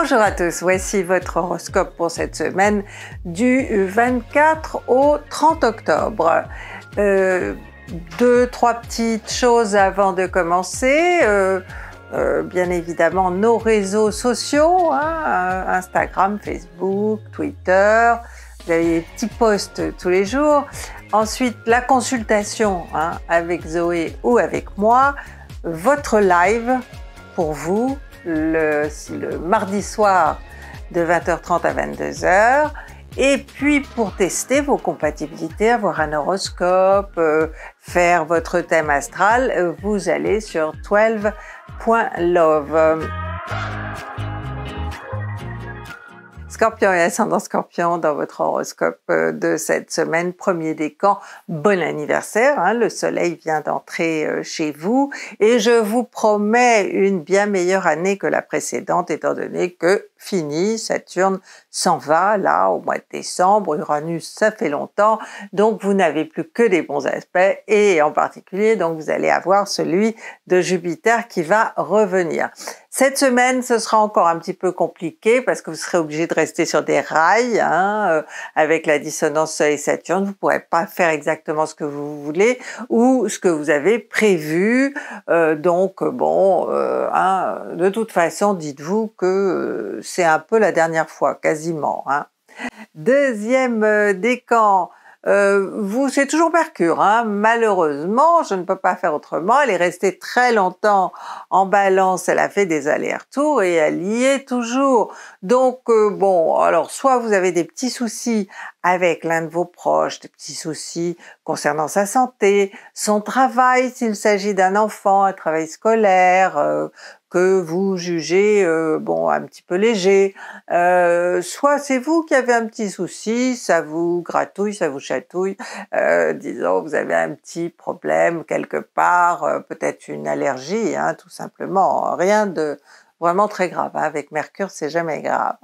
Bonjour à tous, voici votre horoscope pour cette semaine du 24 au 30 octobre. Euh, deux, trois petites choses avant de commencer. Euh, euh, bien évidemment nos réseaux sociaux, hein, Instagram, Facebook, Twitter, vous avez des petits posts tous les jours. Ensuite, la consultation hein, avec Zoé ou avec moi, votre live pour vous, le, mardi soir de 20h30 à 22h. Et puis pour tester vos compatibilités, avoir un horoscope, euh, faire votre thème astral, euh, vous allez sur 12.love. Scorpion et ascendant Scorpion dans votre horoscope euh, de cette semaine, premier décan. Bon anniversaire, hein, le soleil vient d'entrer euh, chez vous et je vous promets une bien meilleure année que la précédente étant donné que fini, Saturne s'en va là au mois de décembre, Uranus ça fait longtemps, donc vous n'avez plus que des bons aspects et en particulier donc vous allez avoir celui de Jupiter qui va revenir. Cette semaine, ce sera encore un petit peu compliqué parce que vous serez obligé de rester sur des rails hein, euh, avec la dissonance Soleil Saturne. Vous ne pourrez pas faire exactement ce que vous voulez ou ce que vous avez prévu. Euh, donc bon, euh, hein, de toute façon, dites-vous que c'est un peu la dernière fois, quasiment. Hein. Deuxième décan, euh, vous, c'est toujours Mercure, hein. malheureusement, je ne peux pas faire autrement. Elle est restée très longtemps en balance, elle a fait des allers-retours et elle y est toujours. Donc, euh, bon, alors soit vous avez des petits soucis avec l'un de vos proches, des petits soucis concernant sa santé, son travail s'il s'agit d'un enfant, un travail scolaire, euh, que vous jugez euh, bon un petit peu léger. Euh, soit c'est vous qui avez un petit souci, ça vous gratouille, ça vous chatouille, euh, disons vous avez un petit problème quelque part, peut-être une allergie, hein, tout simplement, rien de vraiment très grave. Hein. avec Mercure, c'est jamais grave.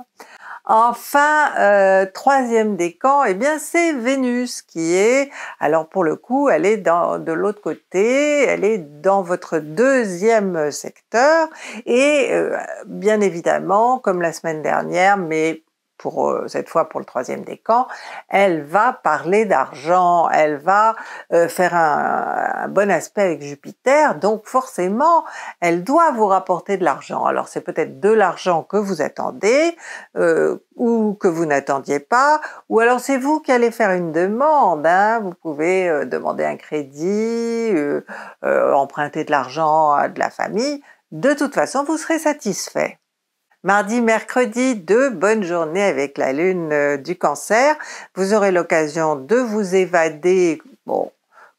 Enfin, euh, troisième décan, eh bien c'est Vénus qui est, alors pour le coup, elle est dans, de l'autre côté, elle est dans votre deuxième secteur et euh, bien évidemment, comme la semaine dernière, mais pour euh, cette fois pour le troisième décan, elle va parler d'argent, elle va euh, faire un, bon aspect avec Jupiter, donc forcément, elle doit vous rapporter de l'argent. Alors c'est peut-être de l'argent que vous attendez euh, ou que vous n'attendiez pas, ou alors c'est vous qui allez faire une demande. Hein. Vous pouvez demander un crédit, emprunter de l'argent à de la famille. De toute façon, vous serez satisfait. Mardi, mercredi, deux bonnes journées avec la lune euh, du cancer. Vous aurez l'occasion de vous évader, bon,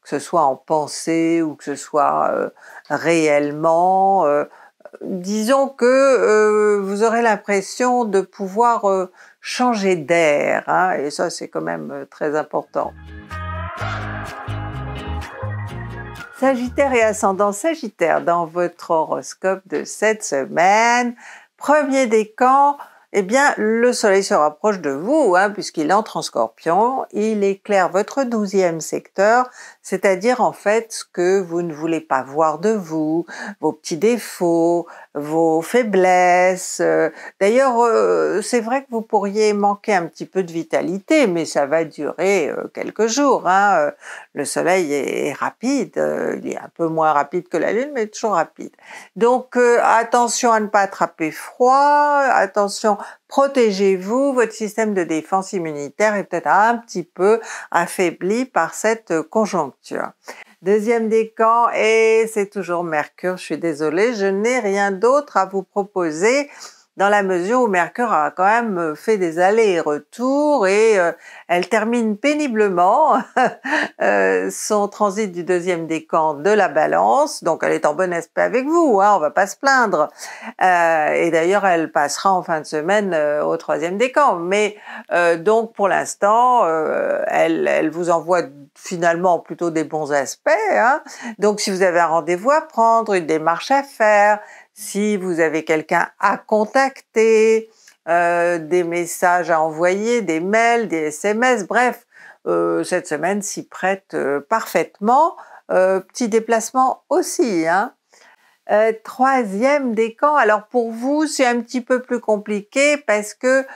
que ce soit en pensée ou que ce soit euh, réellement. Euh, disons que vous aurez l'impression de pouvoir changer d'air, hein, et ça c'est quand même très important. Sagittaire et ascendant Sagittaire dans votre horoscope de cette semaine premier décan, eh bien, le Soleil se rapproche de vous, hein, puisqu'il entre en Scorpion, il éclaire votre douzième secteur, c'est-à-dire en fait ce que vous ne voulez pas voir de vous, vos petits défauts, vos faiblesses. Euh, d'ailleurs, euh, c'est vrai que vous pourriez manquer un petit peu de vitalité, mais ça va durer euh, quelques jours. Hein, le soleil est, rapide, il est un peu moins rapide que la lune, mais toujours rapide. Donc attention à ne pas attraper froid, attention, protégez-vous, votre système de défense immunitaire est peut-être un petit peu affaibli par cette conjoncture. Deuxième décan, et c'est toujours Mercure, je suis désolée, je n'ai rien d'autre à vous proposer dans la mesure où Mercure a quand même euh, fait des allers-retours et euh, elle termine péniblement euh, son transit du deuxième décan de la Balance, donc elle est en bon aspect avec vous, hein, on va pas se plaindre. et d'ailleurs, elle passera en fin de semaine au troisième décan. Mais donc pour l'instant, elle, vous envoie finalement plutôt des bons aspects. Hein. Donc si vous avez un rendez-vous à prendre, une démarche à faire, si vous avez quelqu'un à contacter, euh, des messages à envoyer, des mails, des SMS, bref, euh, cette semaine s'y prête euh, parfaitement. petit déplacement aussi. Hein. troisième décan, alors pour vous c'est un petit peu plus compliqué parce que,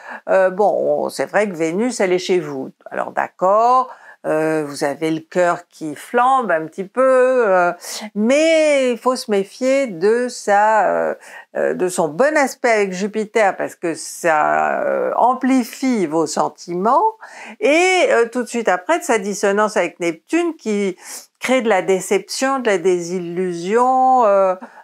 bon, c'est vrai que Vénus elle est chez vous, alors d'accord, euh, vous avez le cœur qui flambe un petit peu, euh, mais il faut se méfier de sa, euh, de son bon aspect avec Jupiter parce que ça amplifie vos sentiments et tout de suite après de sa dissonance avec Neptune qui crée de la déception, de la désillusion.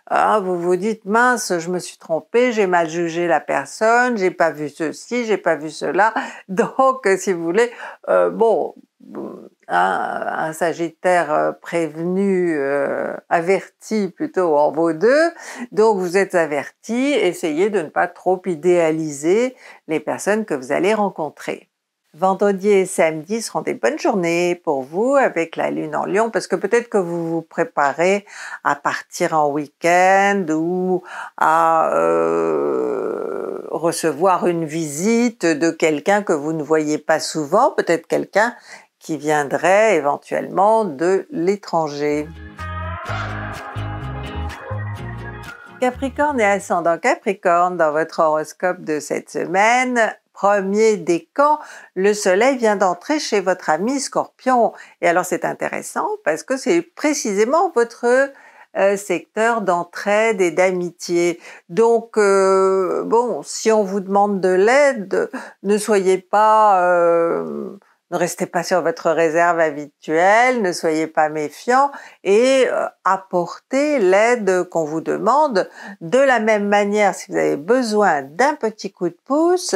Ah, vous vous dites mince, je me suis trompée, j'ai mal jugé la personne, j'ai pas vu ceci, j'ai pas vu cela. Donc, si vous voulez, euh, bon, euh, un, Sagittaire euh, prévenu, averti plutôt en vos deux. Donc, vous êtes averti, essayez de ne pas trop idéaliser les personnes que vous allez rencontrer. Vendredi et samedi seront des bonnes journées pour vous avec la lune en lion parce que peut-être que vous vous préparez à partir en week-end ou à euh, recevoir une visite de quelqu'un que vous ne voyez pas souvent, peut-être quelqu'un qui viendrait éventuellement de l'étranger. Capricorne et ascendant Capricorne dans votre horoscope de cette semaine, premier décan, le soleil vient d'entrer chez votre ami scorpion. Et alors c'est intéressant parce que c'est précisément votre euh, secteur d'entraide et d'amitié. Donc euh, bon, si on vous demande de l'aide, ne soyez pas euh, ne restez pas sur votre réserve habituelle, ne soyez pas méfiant et euh, apportez l'aide qu'on vous demande. De la même manière, si vous avez besoin d'un petit coup de pouce,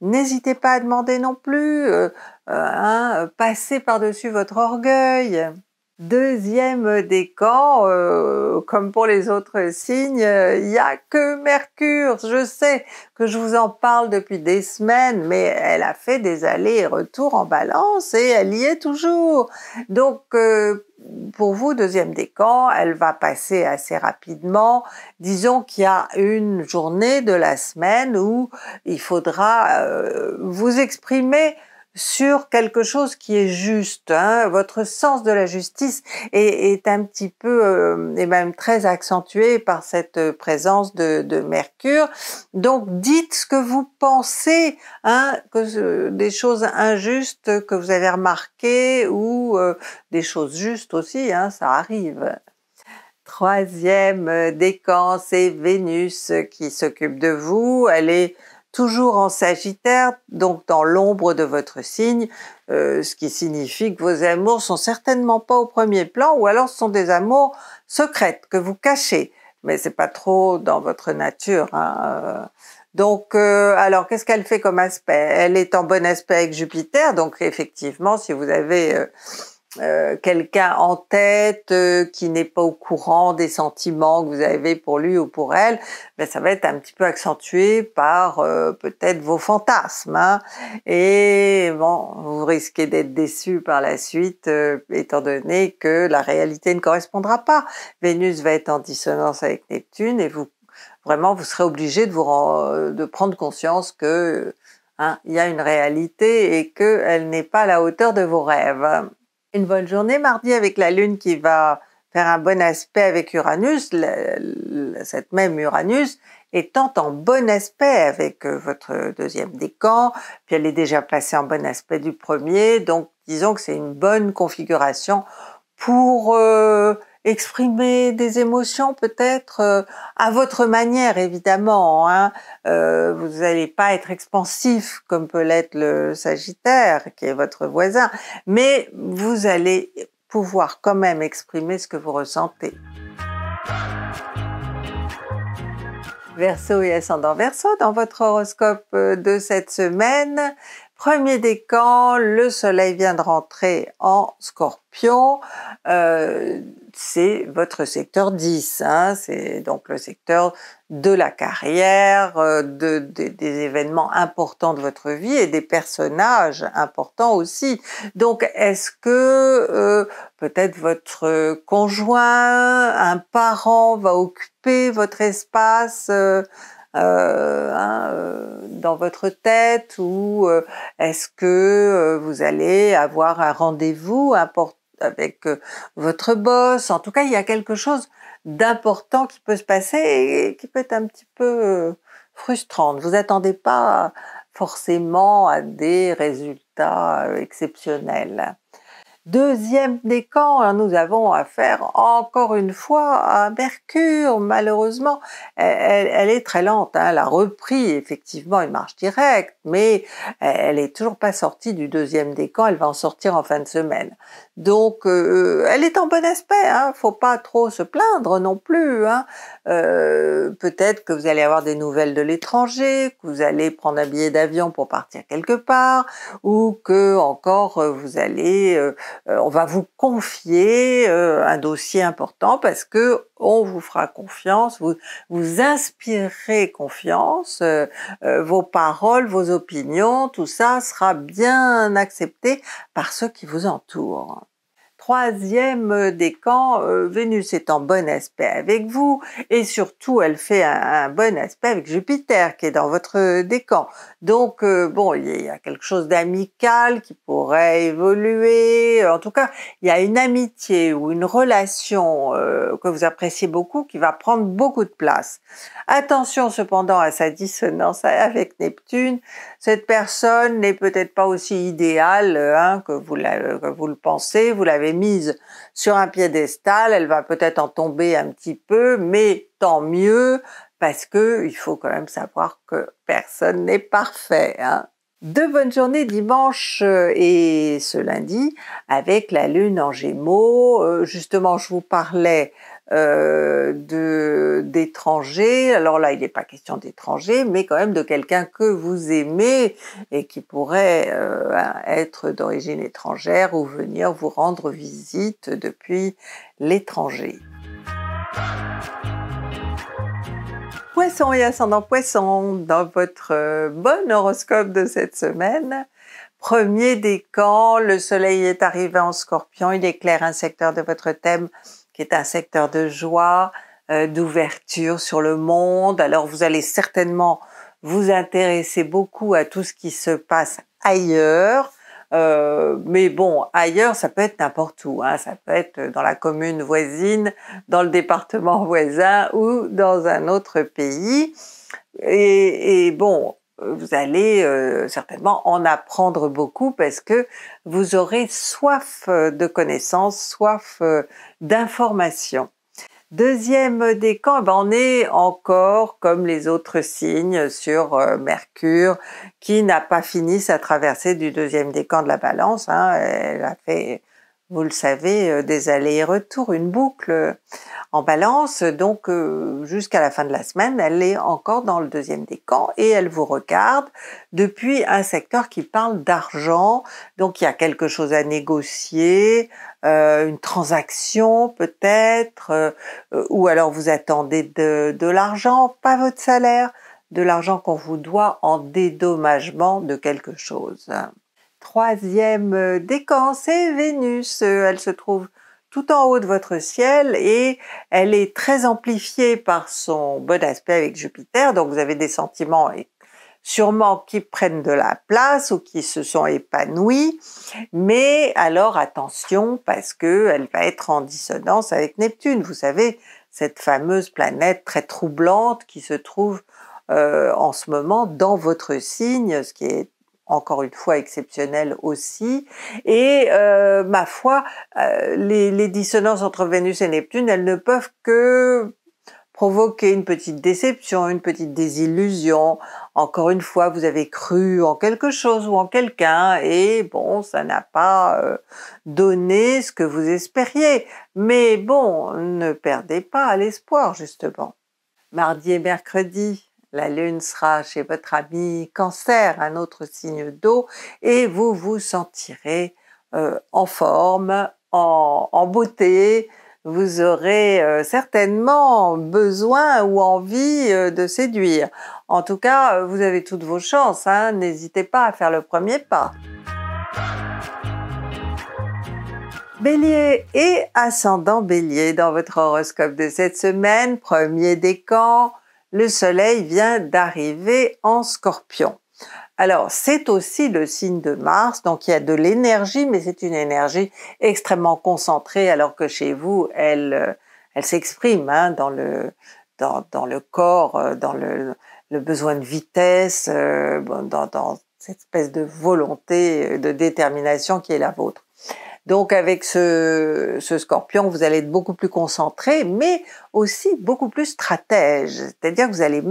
n'hésitez pas à demander non plus, euh, euh, hein, passez par-dessus votre orgueil. Deuxième décan, euh, comme pour les autres signes, euh, il n'y a que Mercure. Je sais que je vous en parle depuis des semaines, mais elle a fait des allers et retours en balance et elle y est toujours. Donc euh, pour vous, deuxième décan, elle va passer assez rapidement. Disons qu'il y a une journée de la semaine où il faudra vous exprimer sur quelque chose qui est juste. Hein. Votre sens de la justice est, un petit peu et euh, même très accentué par cette présence de, Mercure. Donc dites ce que vous pensez hein, des choses injustes que vous avez remarquées ou euh, des choses justes aussi, hein, ça arrive. Troisième euh, décan, c'est Vénus qui s'occupe de vous. Elle est toujours en Sagittaire, donc dans l'ombre de votre signe, euh, ce qui signifie que vos amours sont certainement pas au premier plan, ou alors ce sont des amours secrètes que vous cachez, mais c'est pas trop dans votre nature. Hein, euh. Donc, euh, alors qu'est-ce qu'elle fait comme aspect Elle est en bon aspect avec Jupiter, donc effectivement, si vous avez euh, quelqu'un en tête euh, qui n'est pas au courant des sentiments que vous avez pour lui ou pour elle, ben ça va être un petit peu accentué par euh, peut-être vos fantasmes. Hein. Et bon, vous risquez d'être déçu par la suite, étant donné que la réalité ne correspondra pas. Vénus va être en dissonance avec Neptune et vous vraiment vous serez obligé de de prendre conscience que hein, il y a une réalité et qu'elle n'est pas à la hauteur de vos rêves. Une bonne journée mardi avec la Lune qui va faire un bon aspect avec Uranus. cette même Uranus étant en bon aspect avec euh, votre deuxième décan, puis elle est déjà passée en bon aspect du premier, donc disons que c'est une bonne configuration pour euh, exprimer des émotions peut-être euh, à votre manière évidemment. Hein. Euh, vous n'allez pas être expansif comme peut l'être le Sagittaire qui est votre voisin, mais vous allez pouvoir quand même exprimer ce que vous ressentez. Verseau et ascendant Verseau dans votre horoscope euh, de cette semaine, Premier décan, le soleil vient de rentrer en scorpion, euh, c'est votre secteur 10, hein. c'est donc le secteur de la carrière, euh, de, des événements importants de votre vie et des personnages importants aussi. Donc est-ce que euh, peut-être votre conjoint, un parent va occuper votre espace euh, hein, euh, dans votre tête ou euh, est-ce que vous allez avoir un rendez-vous avec votre boss En tout cas, il y a quelque chose d'important qui peut se passer et, qui peut être un petit peu frustrant. vous attendez pas forcément à des résultats exceptionnels deuxième décan, hein, nous avons affaire encore une fois à Mercure, malheureusement. Elle, est très lente, hein, elle a repris effectivement une marche directe, mais elle est toujours pas sortie du deuxième décan, elle va en sortir en fin de semaine. Donc, euh, euh, elle est en bon aspect. Hein, faut pas trop se plaindre non plus. Hein. Euh, peut-être que vous allez avoir des nouvelles de l'étranger, que vous allez prendre un billet d'avion pour partir quelque part, ou que encore vous allez, on va vous confier un dossier important parce que on vous fera confiance, vous, vous inspirerez confiance, euh, euh, vos paroles, vos opinions, tout ça sera bien accepté par ceux qui vous entourent troisième euh, décan, euh, Vénus est en bon aspect avec vous et surtout elle fait un, bon aspect avec Jupiter qui est dans votre euh, décan. Donc bon, il y a quelque chose d'amical qui pourrait évoluer. En tout cas, il y a une amitié ou une relation que vous appréciez beaucoup qui va prendre beaucoup de place. Attention cependant à sa dissonance avec Neptune. Cette personne n'est peut-être pas aussi idéale hein, que, vous que vous le pensez. Vous l'avez mise sur un piédestal, elle va peut-être en tomber un petit peu, mais tant mieux, parce que il faut quand même savoir que personne n'est parfait. Hein. Deux bonnes journées dimanche euh, et ce lundi avec la lune en gémeaux. Euh, justement, je vous parlais euh, d'étrangers. Alors là, il n'est pas question d'étranger, mais quand même de quelqu'un que vous aimez et qui pourrait euh, être d'origine étrangère ou venir vous rendre visite depuis l'étranger. Poisson et ascendant poisson, dans votre euh, bon horoscope de cette semaine, premier décan, le soleil est arrivé en scorpion, il éclaire un secteur de votre thème qui est un secteur de joie, euh, d'ouverture sur le monde. Alors vous allez certainement vous intéresser beaucoup à tout ce qui se passe ailleurs. Euh, mais bon, ailleurs, ça peut être n'importe où. Hein. Ça peut être dans la commune voisine, dans le département voisin ou dans un autre pays. et bon, euh, vous allez euh, certainement en apprendre beaucoup parce que vous aurez soif euh, de connaissances, soif d'informations. Deuxième décan, eh ben on est encore comme les autres signes sur Mercure qui n'a pas fini sa traversée du deuxième décan de la balance. Hein. elle a fait, vous le savez, des allers-retours, une boucle en balance. Donc euh, jusqu'à la fin de la semaine, elle est encore dans le deuxième décan et elle vous regarde depuis un secteur qui parle d'argent. Donc il y a quelque chose à négocier, euh, une transaction peut-être, euh, ou alors vous attendez de, de l'argent, pas votre salaire, de l'argent qu'on vous doit en dédommagement de quelque chose. Troisième décan, c'est Vénus. Elle se trouve tout en haut de votre ciel et elle est très amplifiée par son bon aspect avec Jupiter, donc vous avez des sentiments sûrement qui prennent de la place ou qui se sont épanouis, mais alors attention parce que elle va être en dissonance avec Neptune, vous savez, cette fameuse planète très troublante qui se trouve euh, en ce moment dans votre signe, ce qui est encore une fois exceptionnelle aussi. Et euh, ma foi, euh, les, dissonances entre Vénus et Neptune, elles ne peuvent que provoquer une petite déception, une petite désillusion. Encore une fois, vous avez cru en quelque chose ou en quelqu'un et bon, ça n'a pas euh, donné ce que vous espériez. Mais bon, ne perdez pas l'espoir justement. Mardi et mercredi, la lune sera chez votre ami cancer, un autre signe d'eau, et vous vous sentirez euh, en forme, en, beauté, vous aurez euh, certainement besoin ou envie euh, de séduire. En tout cas, vous avez toutes vos chances, hein, n'hésitez pas à faire le premier pas. Bélier et ascendant Bélier dans votre horoscope de cette semaine, premier décan, le Soleil vient d'arriver en scorpion. Alors, c'est aussi le signe de Mars, donc il y a de l'énergie, mais c'est une énergie extrêmement concentrée, alors que chez vous, elle, euh, s'exprime hein, dans, le, corps, euh, dans le, besoin de vitesse, euh, dans cette espèce de volonté, de détermination qui est la vôtre. Donc avec ce, scorpion, vous allez être beaucoup plus concentré, mais aussi beaucoup plus stratège. C'est-à-dire que vous allez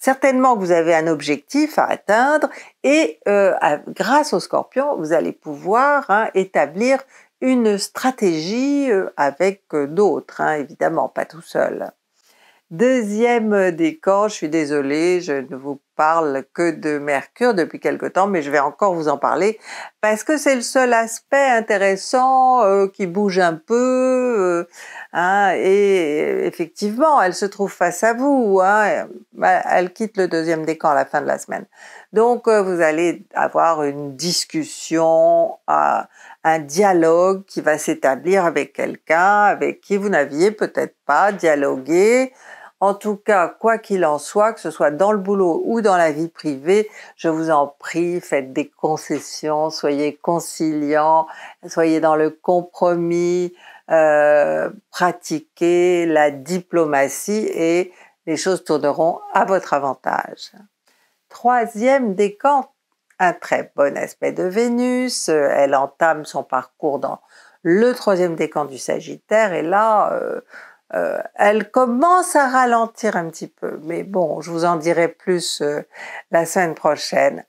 certainement vous avez un objectif à atteindre et euh, grâce au scorpion, vous allez pouvoir hein, établir une stratégie euh, avec euh, d'autres, hein, évidemment, pas tout seul. Deuxième décan, je suis désolée, je ne vous parle que de Mercure depuis quelque temps, mais je vais encore vous en parler parce que c'est le seul aspect intéressant euh, qui bouge un peu. Euh, hein, et effectivement, elle se trouve face à vous. Hein. elle quitte le deuxième décan à la fin de la semaine. Donc, euh, vous allez avoir une discussion, un dialogue qui va s'établir avec quelqu'un avec qui vous n'aviez peut-être pas dialogué. En tout cas, quoi qu'il en soit, que ce soit dans le boulot ou dans la vie privée, je vous en prie, faites des concessions, soyez conciliants, soyez dans le compromis, euh, pratiquez la diplomatie et les choses tourneront à votre avantage. Troisième décan, un très bon aspect de Vénus, elle entame son parcours dans le troisième décan du Sagittaire et là, euh, euh, elle commence à ralentir un petit peu, mais bon, je vous en dirai plus euh, la semaine prochaine.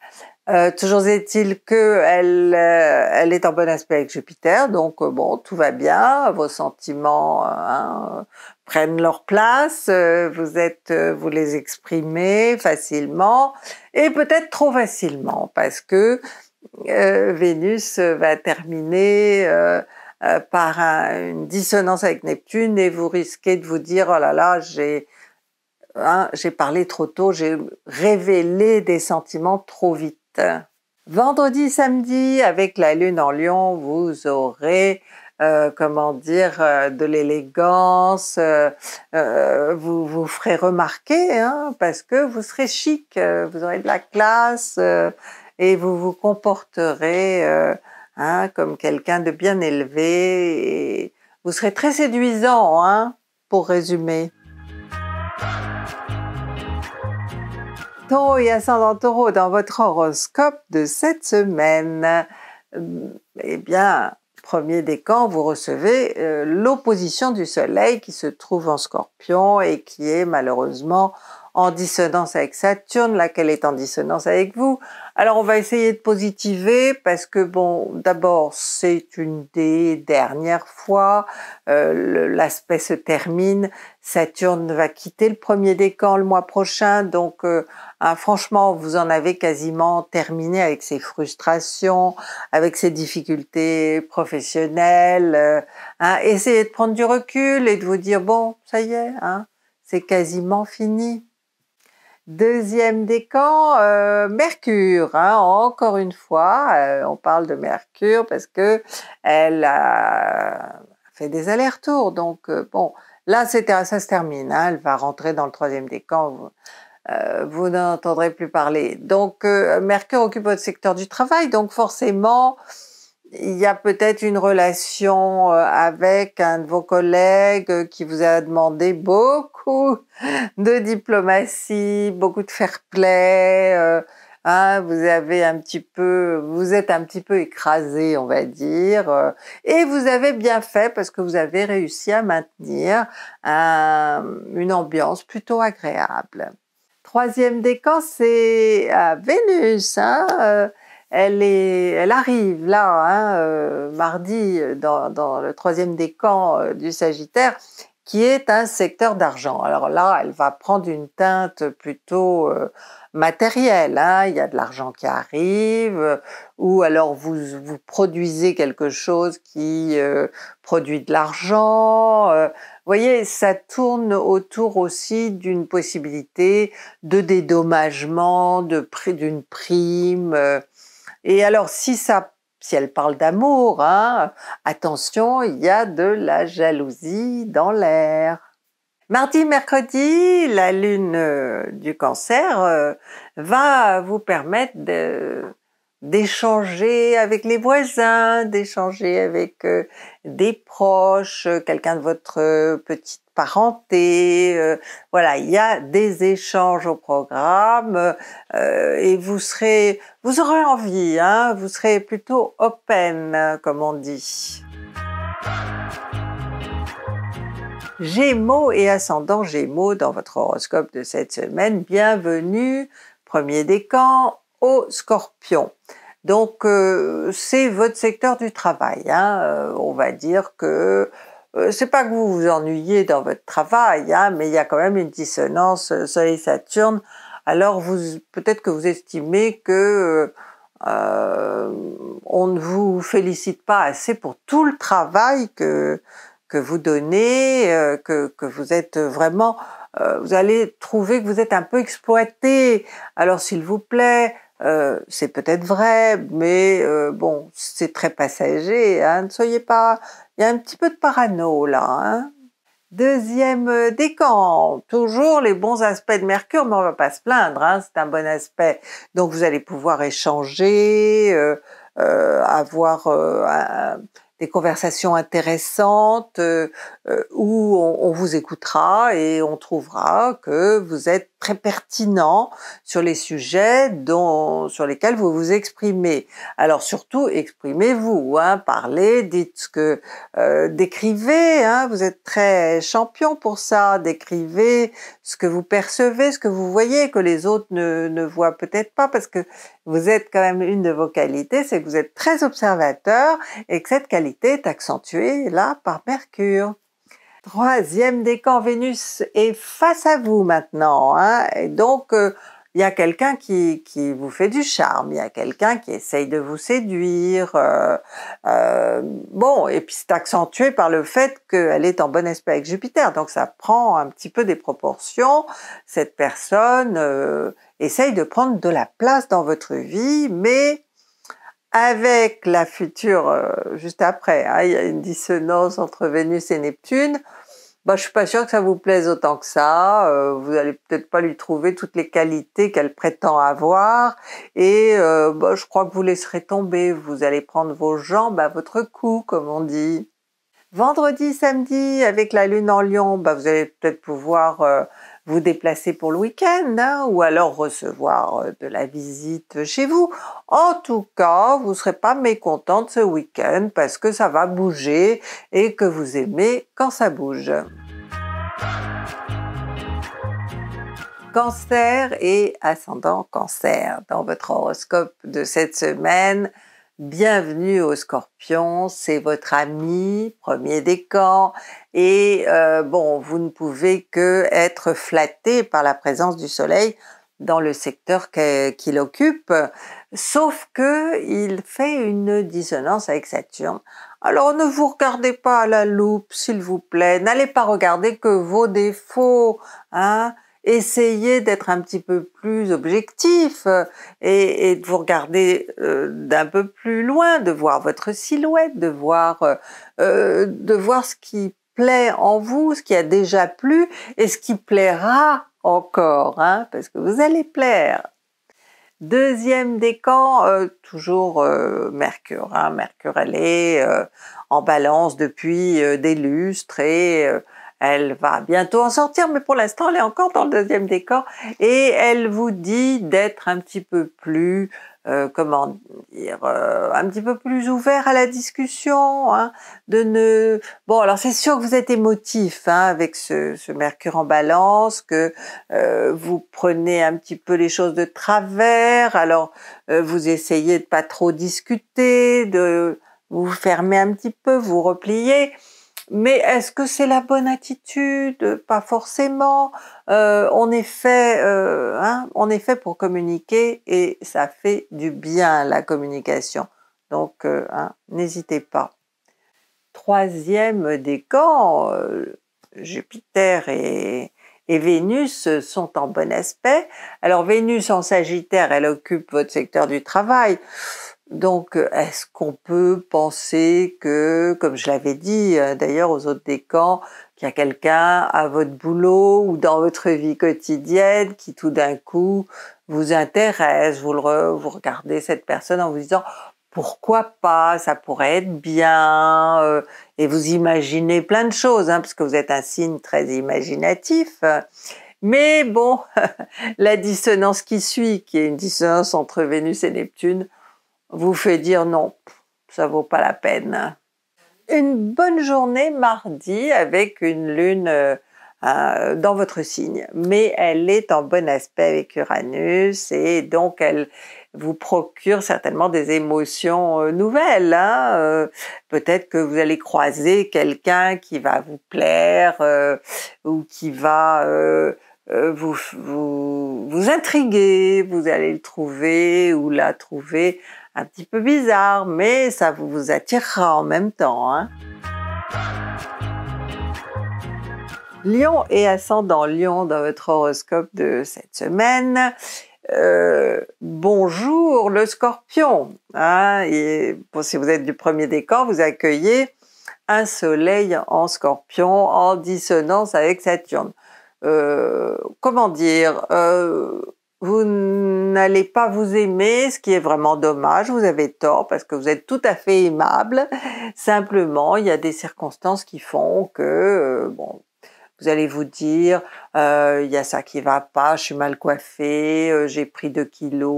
Euh, toujours est-il qu'elle elle, est en bon aspect avec Jupiter, donc bon, tout va bien, vos sentiments hein, prennent leur place, vous êtes, vous les exprimez facilement et peut-être trop facilement parce que Vénus va terminer euh, par une dissonance avec Neptune et vous risquez de vous dire oh là là hein, j'ai parlé trop tôt, j'ai révélé des sentiments trop vite. Vendredi, samedi, avec la lune en lion, vous aurez euh, comment dire, euh, de l'élégance, vous vous ferez remarquer hein, parce que vous serez chic, vous aurez de la classe et vous vous comporterez Hein, comme quelqu'un de bien élevé. vous serez très séduisant, hein, pour résumer. Taureau et ascendant taureau, dans votre horoscope de cette semaine, eh bien, premier décan, vous recevez euh, l'opposition du soleil qui se trouve en scorpion et qui est malheureusement en dissonance avec Saturne, laquelle est en dissonance avec vous. Alors on va essayer de positiver parce que bon, d'abord c'est une des dernières fois, euh, l'aspect se termine, Saturne va quitter le premier décan le mois prochain, donc euh, hein, franchement vous en avez quasiment terminé avec ces frustrations, avec ces difficultés professionnelles. Euh, hein. essayez de prendre du recul et de vous dire bon, ça y est, hein, c'est quasiment fini. Deuxième décan, euh, Mercure. Hein. encore une fois, euh, on parle de Mercure parce que elle a fait des allers-retours. Donc euh, bon, là ça se termine. Hein. elle va rentrer dans le troisième décan. Vous, vous n'entendrez plus parler. Donc Mercure occupe votre secteur du travail. Donc forcément, il y a peut-être une relation avec un de vos collègues qui vous a demandé beaucoup de diplomatie, beaucoup de fair-play. Euh, hein, vous avez un petit peu, vous êtes un petit peu écrasé, on va dire, euh, et vous avez bien fait parce que vous avez réussi à maintenir une ambiance plutôt agréable. Troisième décan, c'est à Vénus. Hein, euh, elle, est, elle arrive là, hein, mardi, dans, le troisième décan du Sagittaire, qui est un secteur d'argent. Alors là, elle va prendre une teinte plutôt euh, matérielle. Hein. Il y a de l'argent qui arrive, euh, ou alors vous, vous produisez quelque chose qui euh, produit de l'argent. Vous voyez, ça tourne autour aussi d'une possibilité de dédommagement, de prix d'une prime. Et alors, si ça si elle parle d'amour, hein, attention, il y a de la jalousie dans l'air. Mardi, mercredi, la lune euh, du cancer euh, va vous permettre d'échanger avec les voisins, d'échanger avec euh, des proches, quelqu'un de votre petite parenté. Euh, voilà, il y a des échanges au programme euh, et vous serez, vous aurez envie, hein, vous serez plutôt open, comme on dit. Gémeaux et ascendant Gémeaux dans votre horoscope de cette semaine, bienvenue, premier décan, au Scorpion. Donc euh, c'est votre secteur du travail. Hein. on va dire que euh, c'est pas que vous vous ennuyez dans votre travail, hein, mais il y a quand même une dissonance euh, Soleil-Saturne. Alors vous, peut-être que vous estimez que euh, on ne vous félicite pas assez pour tout le travail que que vous donnez, que, que vous êtes vraiment, vous allez trouver que vous êtes un peu exploité. Alors s'il vous plaît, c'est peut-être vrai, mais bon, c'est très passager. Hein, ne soyez pas il y a un petit peu de parano là. Hein. Deuxième euh, décan, toujours les bons aspects de Mercure, mais on va pas se plaindre, hein, c'est un bon aspect. Donc vous allez pouvoir échanger, euh, euh, avoir des conversations intéressantes où on, vous écoutera et on trouvera que vous êtes très pertinent sur les sujets dont, sur lesquels vous vous exprimez. Alors surtout, exprimez-vous, hein, parlez, dites ce que... Euh, décrivez, hein. vous êtes très champion pour ça, décrivez ce que vous percevez, ce que vous voyez, que les autres ne, ne voient peut-être pas, parce que vous êtes quand même une de vos qualités, c'est que vous êtes très observateur et que cette qualité est accentuée là par Mercure. Troisième décan, Vénus est face à vous maintenant. Hein. et donc, euh, il y a quelqu'un qui, qui, vous fait du charme, il y a quelqu'un qui essaye de vous séduire. Euh, euh, bon, et puis c'est accentué par le fait qu'elle est en bon aspect avec Jupiter, donc ça prend un petit peu des proportions. Cette personne essaye de prendre de la place dans votre vie, mais avec la future euh, juste après. Hein, il y a une dissonance entre Vénus et Neptune. Je bah, je suis pas sûre que ça vous plaise autant que ça. Euh, vous allez peut-être pas lui trouver toutes les qualités qu'elle prétend avoir. Et euh, bah, je crois que vous laisserez tomber. Vous allez prendre vos jambes à votre cou, comme on dit. Vendredi, samedi, avec la lune en lion, bah, vous allez peut-être pouvoir vous déplacer pour le week-end hein, ou alors recevoir euh, de la visite chez vous. En tout cas, vous ne serez pas mécontente ce week-end parce que ça va bouger et que vous aimez quand ça bouge. Cancer et ascendant cancer. Dans votre horoscope de cette semaine, Bienvenue au Scorpion, c'est votre ami, premier décan, et euh, bon, vous ne pouvez que être flatté par la présence du Soleil dans le secteur qu'il occupe, sauf que il fait une dissonance avec Saturne. Alors ne vous regardez pas à la loupe, s'il vous plaît, n'allez pas regarder que vos défauts, hein, essayez d'être un petit peu plus objectif euh, et, de vous regarder euh, d'un peu plus loin, de voir votre silhouette, de voir, euh, de voir ce qui plaît en vous, ce qui a déjà plu et ce qui plaira encore, hein, parce que vous allez plaire. Deuxième décan, toujours Mercure. Hein, Mercure, elle est en balance depuis des lustres et elle va bientôt en sortir, mais pour l'instant, elle est encore dans le deuxième décor et elle vous dit d'être un petit peu plus, euh, comment dire, euh, un petit peu plus ouvert à la discussion, hein, de ne. Bon, alors c'est sûr que vous êtes émotif hein, avec ce, Mercure en Balance, que euh, vous prenez un petit peu les choses de travers. Alors vous essayez de pas trop discuter, de vous fermer un petit peu, vous replier. Mais est-ce que c'est la bonne attitude Pas forcément. Euh, on est fait, euh, hein, on est fait pour communiquer et ça fait du bien la communication. Donc, euh, hein, n'hésitez pas. Troisième décan, Jupiter et, et Vénus sont en bon aspect. Alors Vénus en Sagittaire, elle occupe votre secteur du travail. Donc, est-ce qu'on peut penser que, comme je l'avais dit euh, d'ailleurs aux autres décans, qu'il y a quelqu'un à votre boulot ou dans votre vie quotidienne qui tout d'un coup vous intéresse, vous, vous regardez cette personne en vous disant pourquoi pas, ça pourrait être bien, euh, et vous imaginez plein de choses, hein, parce que vous êtes un signe très imaginatif. Mais bon, la dissonance qui suit, qui est une dissonance entre Vénus et Neptune, vous fait dire non, ça vaut pas la peine. Une bonne journée mardi avec une lune euh, euh, dans votre signe, mais elle est en bon aspect avec Uranus et donc elle vous procure certainement des émotions euh, nouvelles. Hein, peut-être que vous allez croiser quelqu'un qui va vous plaire ou qui va vous intriguer, vous allez le trouver ou la trouver un petit peu bizarre, mais ça vous, attirera en même temps. Hein. Lion et ascendant Lion dans votre horoscope de cette semaine. Euh, bonjour le scorpion. Hein, et, si vous êtes du premier décan, vous accueillez un soleil en scorpion en dissonance avec Saturne. Euh, comment dire euh, vous n'allez pas vous aimer, ce qui est vraiment dommage, vous avez tort parce que vous êtes tout à fait aimable. Simplement, il y a des circonstances qui font que, euh, bon, vous allez vous dire, euh, il y a ça qui va pas, je suis mal coiffée, euh, j'ai pris deux kilos,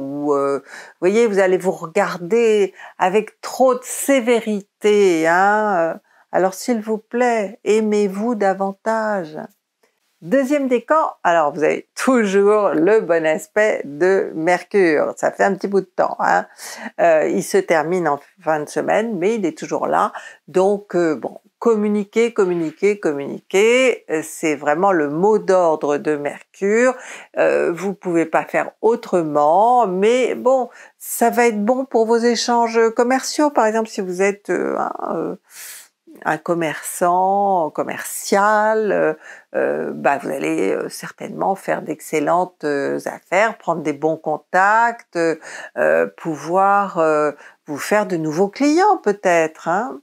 ou vous voyez, vous allez vous regarder avec trop de sévérité. Hein Alors s'il vous plaît, aimez-vous davantage. Deuxième décan, alors vous avez toujours le bon aspect de Mercure. Ça fait un petit bout de temps. Hein. Euh, il se termine en fin de semaine, mais il est toujours là. Donc, euh, bon, communiquer, communiquer, communiquer, c'est vraiment le mot d'ordre de Mercure. Euh, vous pouvez pas faire autrement, mais bon, ça va être bon pour vos échanges commerciaux, par exemple, si vous êtes... Euh, un commerçant, commercial, euh, euh, bah vous allez euh, certainement faire d'excellentes affaires, prendre des bons contacts, pouvoir vous faire de nouveaux clients peut-être. Hein.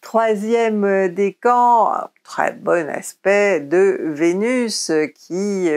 Troisième décan, très bon aspect de Vénus qui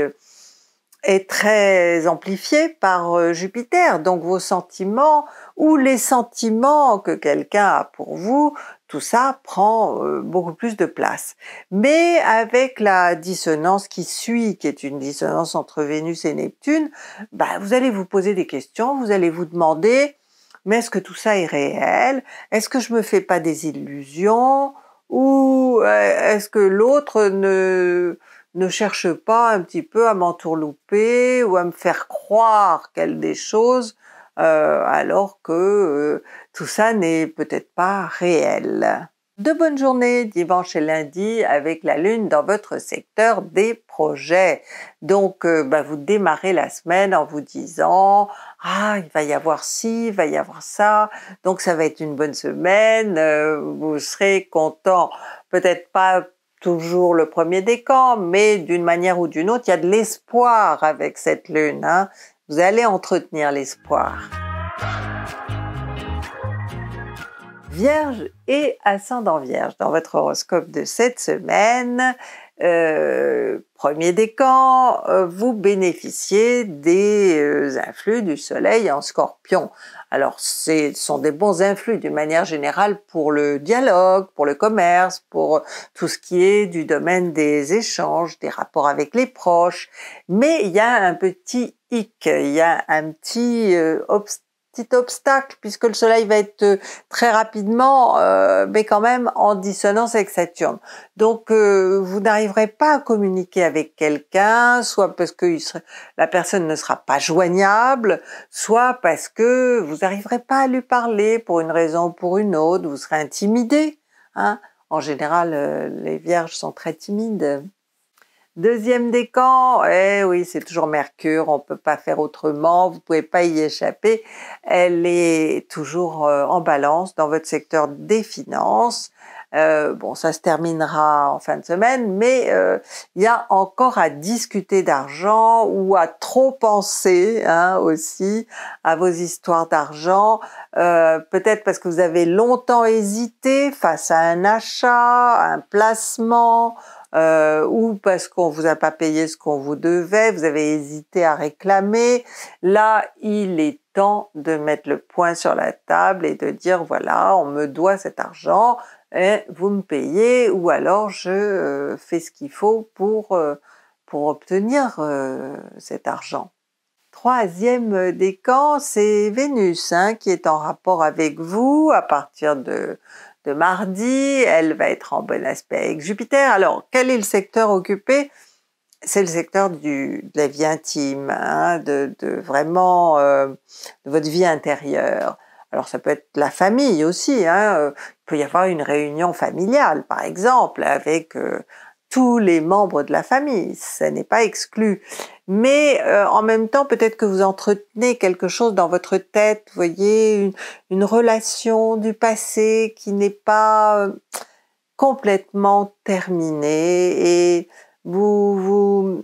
est très amplifié par Jupiter, donc vos sentiments ou les sentiments que quelqu'un a pour vous tout ça prend euh, beaucoup plus de place. Mais avec la dissonance qui suit, qui est une dissonance entre Vénus et Neptune, bah, vous allez vous poser des questions, vous allez vous demander mais est-ce que tout ça est réel Est-ce que je me fais pas des illusions Ou euh, est-ce que l'autre ne, cherche pas un petit peu à m'entourlouper ou à me faire croire qu'elle des choses euh, alors que tout ça n'est peut-être pas réel. De bonnes journées dimanche et lundi avec la lune dans votre secteur des projets. Donc euh, bah, vous démarrez la semaine en vous disant ah il va y avoir ci, il va y avoir ça, donc ça va être une bonne semaine, euh, vous serez content, peut-être pas toujours le premier décan, mais d'une manière ou d'une autre, il y a de l'espoir avec cette lune. Hein. Vous allez entretenir l'espoir. Vierge et ascendant Vierge. Dans votre horoscope de cette semaine, euh, premier décan, euh, vous bénéficiez des euh, influx du soleil en scorpion. Alors ce sont des bons influx d'une manière générale pour le dialogue, pour le commerce, pour tout ce qui est du domaine des échanges, des rapports avec les proches, mais il y a un petit hic, il y a un petit obstacle petit obstacle puisque le Soleil va être euh, très rapidement, euh, mais quand même en dissonance avec Saturne. Donc euh, vous n'arriverez pas à communiquer avec quelqu'un, soit parce que la personne ne sera pas joignable, soit parce que vous n'arriverez pas à lui parler pour une raison ou pour une autre, vous serez intimidé. Hein. en général, les vierges sont très timides. Deuxième décan, eh oui, c'est toujours Mercure, on ne peut pas faire autrement, vous ne pouvez pas y échapper. Elle est toujours euh, en balance dans votre secteur des finances. Euh, bon, ça se terminera en fin de semaine, mais euh, il y a encore à discuter d'argent ou à trop penser hein, aussi à vos histoires d'argent. Peut-être parce que vous avez longtemps hésité face à un achat, un placement, euh, ou parce qu'on vous a pas payé ce qu'on vous devait, vous avez hésité à réclamer. Là, il est temps de mettre le point sur la table et de dire voilà, on me doit cet argent, hein, vous me payez ou alors je euh, fais ce qu'il faut pour, euh, obtenir cet argent. Troisième décan, c'est Vénus hein, qui est en rapport avec vous à partir de, de mardi, elle va être en bon aspect avec Jupiter. Alors, quel est le secteur occupé C'est le secteur de la vie intime, hein, de, vraiment euh, de votre vie intérieure. Alors ça peut être la famille aussi, hein, euh, il peut y avoir une réunion familiale par exemple avec euh, tous les membres de la famille, ça n'est pas exclu. Mais euh, en même temps, peut-être que vous entretenez quelque chose dans votre tête, vous voyez, une, relation du passé qui n'est pas euh, complètement terminée et vous, vous,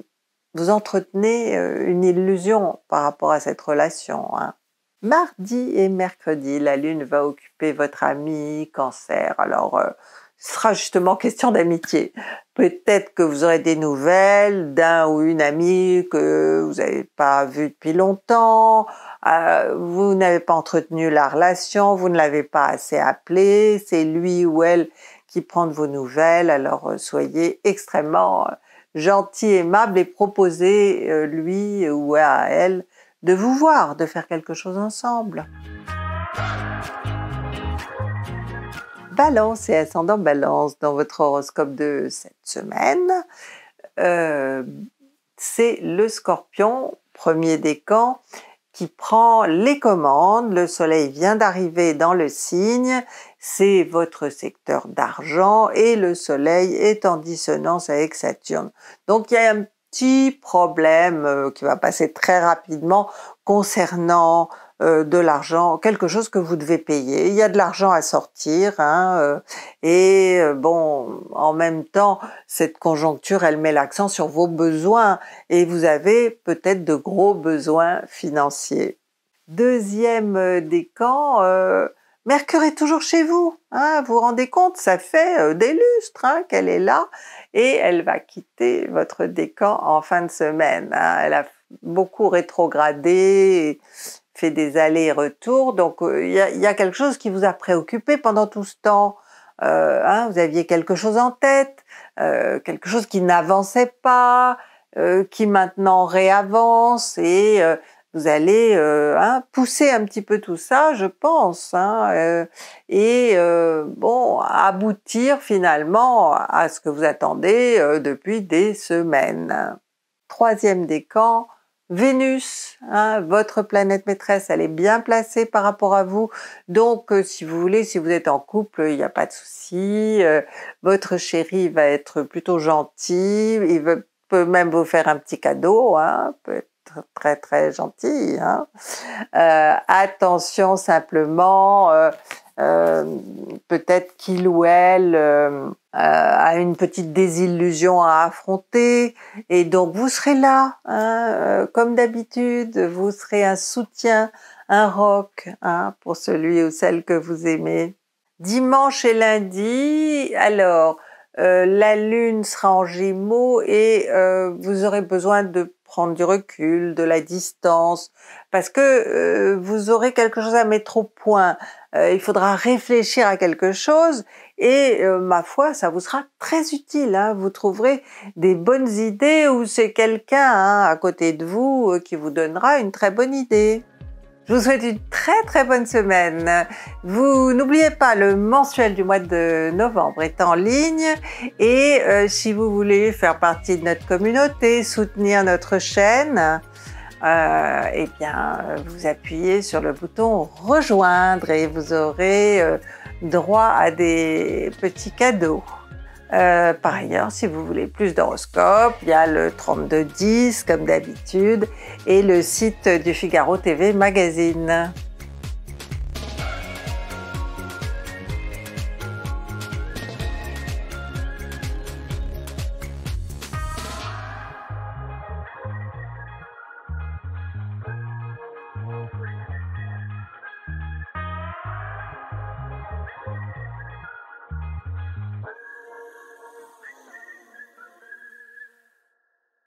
vous entretenez euh, une illusion par rapport à cette relation. Hein. Mardi et mercredi, la lune va occuper votre ami cancer. Alors, ce sera justement question d'amitié. Peut-être que vous aurez des nouvelles d'un ou une amie que vous n'avez pas vue depuis longtemps, euh, vous n'avez pas entretenu la relation, vous ne l'avez pas assez appelé, c'est lui ou elle qui prend de vos nouvelles, alors euh, soyez extrêmement euh, gentil, aimable et proposez lui ou à elle de vous voir, de faire quelque chose ensemble. Balance et ascendant Balance dans votre horoscope de cette semaine, euh, c'est le scorpion, premier des camps, qui prend les commandes. Le soleil vient d'arriver dans le signe, c'est votre secteur d'argent et le soleil est en dissonance avec Saturne. Donc il y a un petit problème euh, qui va passer très rapidement concernant euh, de l'argent, quelque chose que vous devez payer. Il y a de l'argent à sortir, hein, euh, et euh, bon, en même temps, cette conjoncture, elle met l'accent sur vos besoins, et vous avez peut-être de gros besoins financiers. Deuxième décan, Mercure est toujours chez vous, hein, vous vous rendez compte, ça fait des lustres hein, qu'elle est là, et elle va quitter votre décan en fin de semaine. elle a beaucoup rétrogradé, fait des allers-retours. Donc euh, il y, a quelque chose qui vous a préoccupé pendant tout ce temps. Euh, hein, vous aviez quelque chose en tête, euh, quelque chose qui n'avançait pas, qui maintenant réavance et vous allez hein, pousser un petit peu tout ça, je pense, hein, et bon aboutir finalement à ce que vous attendez depuis des semaines. Troisième décan, Vénus, hein, votre planète maîtresse, elle est bien placée par rapport à vous. Donc, euh, si vous voulez, si vous êtes en couple, il n'y a pas de souci. Euh, votre chéri va être plutôt gentil. Il peut même vous faire un petit cadeau. Hein, peut être très très gentil. Hein. Euh, attention simplement euh, peut-être qu'il ou elle euh, euh, a une petite désillusion à affronter, et donc vous serez là, hein, comme d'habitude, vous serez un soutien, un roc hein, pour celui ou celle que vous aimez. Dimanche et lundi, alors la lune sera en Gémeaux et vous aurez besoin de prendre du recul, de la distance, parce que euh, vous aurez quelque chose à mettre au point. Euh, il faudra réfléchir à quelque chose et euh, ma foi, ça vous sera très utile. Hein. Vous trouverez des bonnes idées ou c'est quelqu'un hein, à côté de vous qui vous donnera une très bonne idée. Je vous souhaite une très très bonne semaine. Vous n'oubliez pas, le mensuel du mois de novembre est en ligne et euh, si vous voulez faire partie de notre communauté, soutenir notre chaîne, euh, eh bien, vous appuyez sur le bouton rejoindre et vous aurez euh, droit à des petits cadeaux. Euh, par ailleurs, si vous voulez plus d'horoscopes, il y a le 3210 comme d'habitude et le site du Figaro TV Magazine.